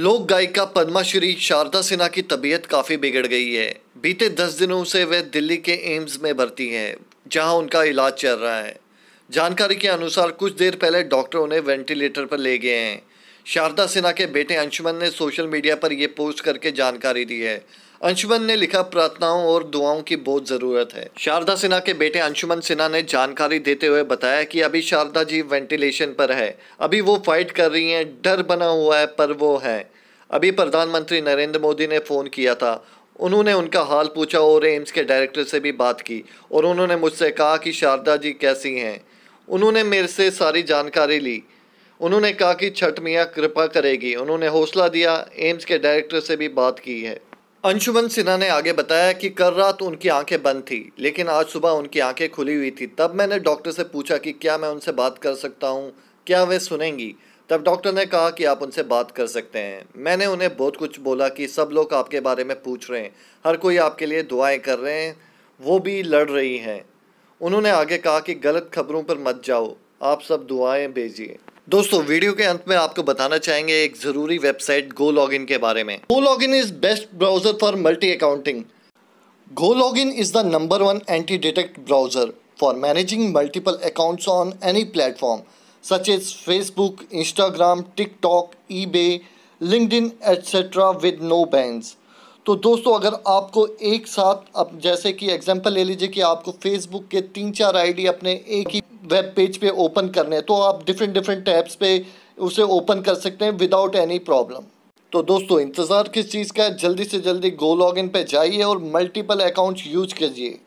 लोक गायिका पद्माश्री शारदा सिन्हा की तबीयत काफ़ी बिगड़ गई है बीते दस दिनों से वह दिल्ली के एम्स में भर्ती हैं जहां उनका इलाज चल रहा है जानकारी के अनुसार कुछ देर पहले डॉक्टर उन्हें वेंटिलेटर पर ले गए हैं शारदा सिन्हा के बेटे अंशुमन ने सोशल मीडिया पर यह पोस्ट करके जानकारी दी है अंशुमन ने लिखा प्रार्थनाओं और दुआओं की बहुत ज़रूरत है शारदा सिन्हा के बेटे अंशुमन सिन्हा ने जानकारी देते हुए बताया कि अभी शारदा जी वेंटिलेशन पर है अभी वो फाइट कर रही हैं डर बना हुआ है पर वो है अभी प्रधानमंत्री नरेंद्र मोदी ने फ़ोन किया था उन्होंने उनका हाल पूछा और एम्स के डायरेक्टर से भी बात की और उन्होंने मुझसे कहा कि शारदा जी कैसी हैं उन्होंने मेरे से सारी जानकारी ली उन्होंने कहा कि छठ मियाँ कृपा करेगी उन्होंने हौसला दिया एम्स के डायरेक्टर से भी बात की है अंशुमन सिन्हा ने आगे बताया कि कल रात उनकी आंखें बंद थी लेकिन आज सुबह उनकी आंखें खुली हुई थी तब मैंने डॉक्टर से पूछा कि क्या मैं उनसे बात कर सकता हूँ क्या वे सुनेंगी तब डॉक्टर ने कहा कि आप उनसे बात कर सकते हैं मैंने उन्हें बहुत कुछ बोला कि सब लोग आपके बारे में पूछ रहे हैं हर कोई आपके लिए दुआएं कर रहे हैं वो भी लड़ रही हैं उन्होंने आगे कहा कि गलत खबरों पर मत जाओ आप सब दुआएं भेजिए दोस्तों वीडियो के अंत में आपको बताना चाहेंगे एक ज़रूरी वेबसाइट गो लॉगिन के बारे में GoLogin is best browser for multi accounting GoLogin is the number one anti detect browser for managing multiple accounts on any platform such is Facebook Instagram TikTok eBay LinkedIn etcetera with no bans तो दोस्तों अगर आपको एक साथ अब जैसे कि example ले लीजिए कि आपको फेसबुक के तीन चार आईडी अपने एक ही वेब पेज पे ओपन करने हैं तो आप डिफरेंट डिफरेंट टैब्स पे उसे ओपन कर सकते हैं विदाउट एनी प्रॉब्लम तो दोस्तों इंतज़ार किस चीज़ का है जल्दी से जल्दी गो लॉगिन पे जाइए और मल्टीपल अकाउंट्स यूज कीजिए